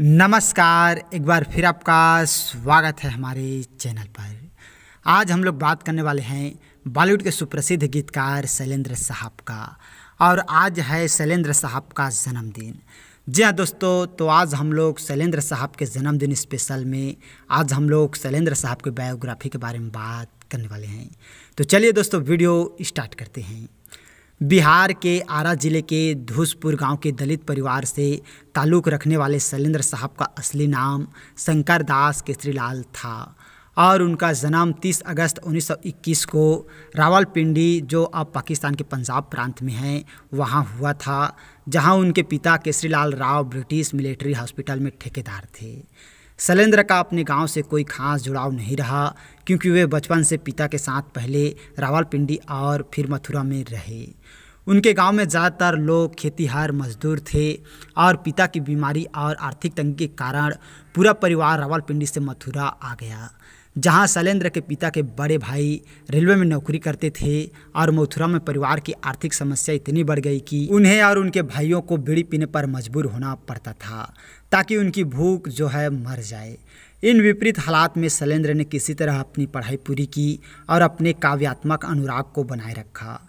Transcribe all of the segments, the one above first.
नमस्कार एक बार फिर आपका स्वागत है हमारे चैनल पर आज हम लोग बात करने वाले हैं बॉलीवुड के सुप्रसिद्ध गीतकार शैलेंद्र साहब का और आज है शैलेंद्र साहब का जन्मदिन जी हाँ दोस्तों तो आज हम लोग शैलेंद्र साहब के जन्मदिन स्पेशल में आज हम लोग शैलेंद्र साहब के बायोग्राफी के बारे में बात करने वाले हैं तो चलिए दोस्तों वीडियो स्टार्ट करते हैं बिहार के आरा जिले के धूसपुर गांव के दलित परिवार से ताल्लुक़ रखने वाले शैलेंद्र साहब का असली नाम शंकर दास केसरीलाल था और उनका जन्म 30 अगस्त 1921 को रावलपिंडी जो अब पाकिस्तान के पंजाब प्रांत में है वहाँ हुआ था जहाँ उनके पिता Kesarilal Rao British military hospital में ठेकेदार थे शैलेंद्र का अपने गांव से कोई खास जुड़ाव नहीं रहा क्योंकि वे बचपन से पिता के साथ पहले रावलपिंडी और फिर मथुरा में रहे उनके गांव में ज़्यादातर लोग खेतीहार मजदूर थे और पिता की बीमारी और आर्थिक तंगी के कारण पूरा परिवार रावलपिंडी से मथुरा आ गया जहाँ शैलेंद्र के पिता के बड़े भाई रेलवे में नौकरी करते थे और मथुरा में परिवार की आर्थिक समस्या इतनी बढ़ गई कि उन्हें और उनके भाइयों को बीड़ी पीने पर मजबूर होना पड़ता था ताकि उनकी भूख जो है मर जाए इन विपरीत हालात में शैलेंद्र ने किसी तरह अपनी पढ़ाई पूरी की और अपने काव्यात्मक अनुराग को बनाए रखा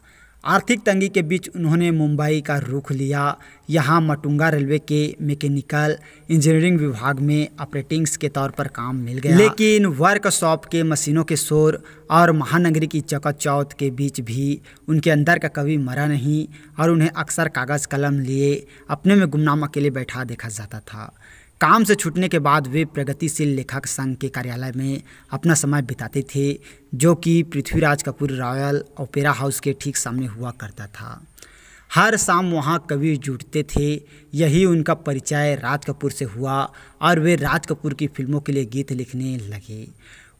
आर्थिक तंगी के बीच उन्होंने मुंबई का रुख लिया यहाँ मटुंगा रेलवे के मैकेनिकल इंजीनियरिंग विभाग में ऑपरेटिंग्स के तौर पर काम मिल गया लेकिन वर्कशॉप के मशीनों के शोर और महानगरी की चौथ के बीच भी उनके अंदर का कवि मरा नहीं और उन्हें अक्सर कागज़ कलम लिए अपने में गुमनाम अकेले बैठा देखा जाता था काम से छूटने के बाद वे प्रगतिशील लेखक संघ के कार्यालय में अपना समय बिताते थे जो कि Prithviraj Kapoor royal opera house के ठीक सामने हुआ करता था हर शाम वहाँ कवि जुटते थे यही उनका परिचय राज कपूर से हुआ और वे राज कपूर की फिल्मों के लिए गीत लिखने लगे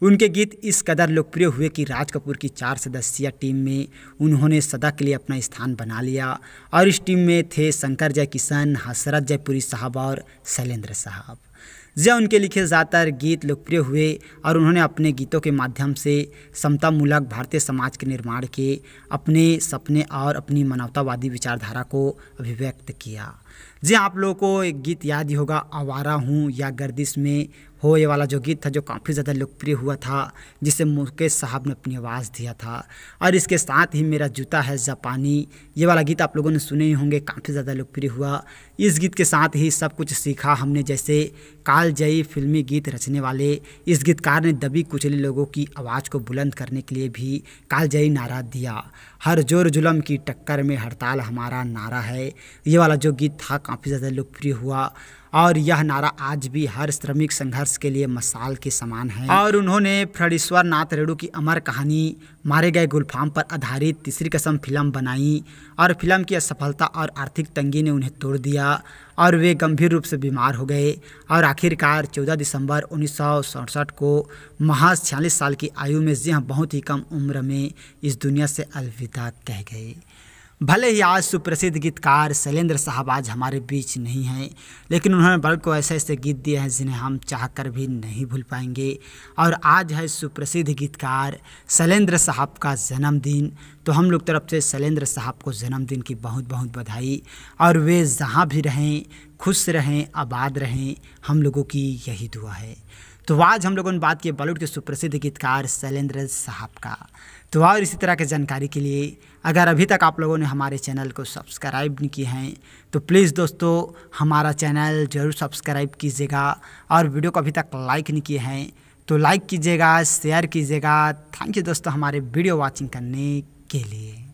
उनके गीत इस कदर लोकप्रिय हुए कि राज कपूर की चार सदस्यीय टीम में उन्होंने सदा के लिए अपना स्थान बना लिया और इस टीम में थे शंकर जय किशन हसरत जयपुरी साहब और शैलेंद्र साहब जय उनके लिखे ज़्यादातर गीत लोकप्रिय हुए और उन्होंने अपने गीतों के माध्यम से समतामूलक भारतीय समाज के निर्माण के अपने सपने और अपनी मानवतावादी विचारधारा को अभिव्यक्त किया जी आप लोगों को एक गीत याद ही होगा आवारा हूँ या गर्दिश में हो ये वाला जो गीत था जो काफ़ी ज़्यादा लोकप्रिय हुआ था जिसे मुकेश साहब ने अपनी आवाज़ दिया था और इसके साथ ही मेरा जूता है जापानी ये वाला गीत आप लोगों ने सुने ही होंगे काफ़ी ज़्यादा लोकप्रिय हुआ इस गीत के साथ ही सब कुछ सीखा हमने जैसे कालजयी फिल्मी गीत रचने वाले इस गीतकार ने दबी कुचले लोगों की आवाज़ को बुलंद करने के लिए भी कालजयी नारा दिया हर जोर जुलम की टक्कर में हड़ताल हमारा नारा है ये वाला जो गीत था काफ़ी ज़्यादा लोकप्रिय हुआ और यह नारा आज भी हर श्रमिक संघर्ष के लिए मसाल के समान है और उन्होंने फड़ीश्वर नाथ रेणु की अमर कहानी मारे गए गुलफाम पर आधारित तीसरी कसम फिल्म बनाई और फिल्म की असफलता और आर्थिक तंगी ने उन्हें तोड़ दिया और वे गंभीर रूप से बीमार हो गए और आखिरकार 14 दिसंबर उन्नीस को महज छियालीस साल की आयु में जी बहुत ही कम उम्र में इस दुनिया से अलविदा कह गए भले ही आज सुप्रसिद्ध गीतकार शैलेंद्र साहब आज हमारे बीच नहीं हैं लेकिन उन्होंने बल्क को ऐसे ऐसे गीत दिए हैं जिन्हें हम चाहकर भी नहीं भूल पाएंगे और आज है सुप्रसिद्ध गीतकार शैलेंद्र साहब का जन्मदिन तो हम लोग तरफ से शैलेंद्र साहब को जन्मदिन की बहुत बहुत बधाई और वे जहाँ भी रहें खुश रहें आबाद रहें हम लोगों की यही दुआ है तो आज हम लोगों ने बात की बॉलीवुड के सुप्रसिद्ध गीतकार शैलेंद्र साहब का तो और इसी तरह की जानकारी के लिए अगर अभी तक आप लोगों ने हमारे चैनल को सब्सक्राइब नहीं किए हैं तो प्लीज़ दोस्तों हमारा चैनल ज़रूर सब्सक्राइब कीजिएगा और वीडियो को अभी तक लाइक नहीं किए हैं तो लाइक कीजिएगा शेयर कीजिएगा थैंक यू दोस्तों हमारे वीडियो वॉचिंग करने के लिए